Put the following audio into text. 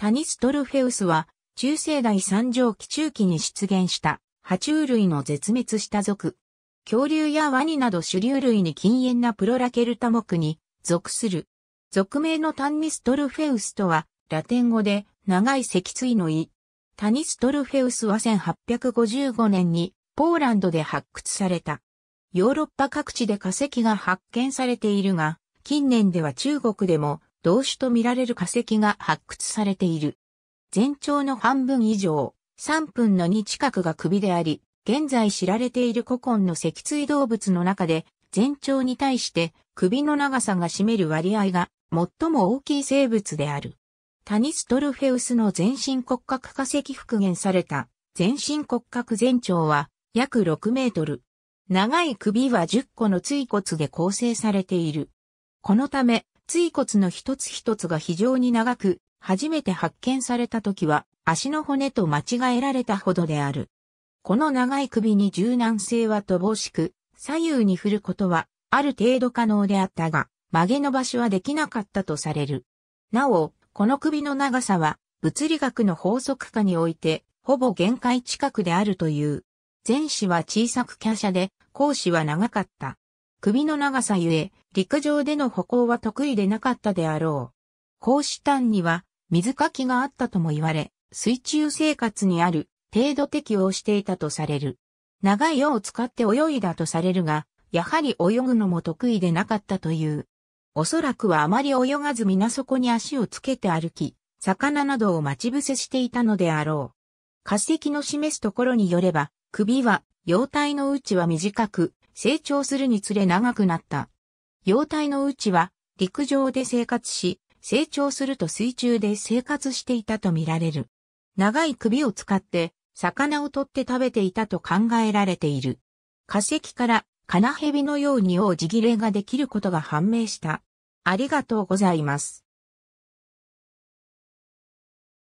タニストルフェウスは、中世代三畳期中期に出現した、爬虫類の絶滅した族。恐竜やワニなど主流類に禁煙なプロラケルタ目に属する。俗名のタンニストルフェウスとは、ラテン語で長い脊椎の胃。タニストルフェウスは1855年にポーランドで発掘された。ヨーロッパ各地で化石が発見されているが、近年では中国でも同種とみられる化石が発掘されている。全長の半分以上、3分の2近くが首であり、現在知られている古今の脊椎動物の中で、全長に対して首の長さが占める割合が最も大きい生物である。タニストルフェウスの全身骨格化石復元された全身骨格全長は約6メートル。長い首は10個の椎骨で構成されている。このため椎骨の一つ一つが非常に長く、初めて発見された時は、足の骨と間違えられたほどである。この長い首に柔軟性は乏しく、左右に振ることは、ある程度可能であったが、曲げ伸ばしはできなかったとされる。なお、この首の長さは、物理学の法則下において、ほぼ限界近くであるという。前肢は小さく華奢で、後肢は長かった。首の長さゆえ、陸上での歩行は得意でなかったであろう。格子炭には水かきがあったとも言われ、水中生活にある程度適応していたとされる。長い尾を使って泳いだとされるが、やはり泳ぐのも得意でなかったという。おそらくはあまり泳がず皆底に足をつけて歩き、魚などを待ち伏せしていたのであろう。化石の示すところによれば、首は、容体のうちは短く、成長するにつれ長くなった。幼体のうちは陸上で生活し、成長すると水中で生活していたとみられる。長い首を使って魚を取って食べていたと考えられている。化石からカナヘビのように王子切れができることが判明した。ありがとうございます。